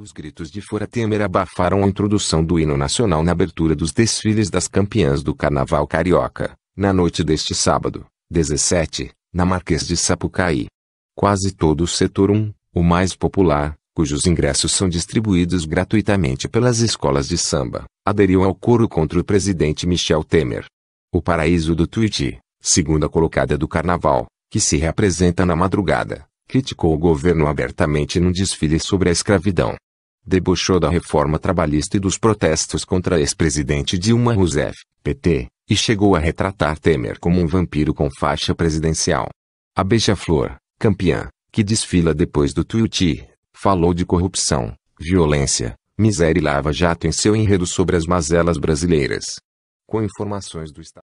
Os gritos de Fora Temer abafaram a introdução do hino nacional na abertura dos desfiles das campeãs do Carnaval Carioca, na noite deste sábado, 17, na Marquês de Sapucaí. Quase todo o setor 1, o mais popular, cujos ingressos são distribuídos gratuitamente pelas escolas de samba, aderiu ao coro contra o presidente Michel Temer. O paraíso do Tuiuti, segunda colocada do carnaval, que se reapresenta na madrugada, criticou o governo abertamente num desfile sobre a escravidão debochou da reforma trabalhista e dos protestos contra a ex-presidente Dilma Rousseff, PT, e chegou a retratar Temer como um vampiro com faixa presidencial. A Beija-Flor, campeã, que desfila depois do Tuiuti, falou de corrupção, violência, miséria e lava-jato em seu enredo sobre as mazelas brasileiras. Com informações do Estado.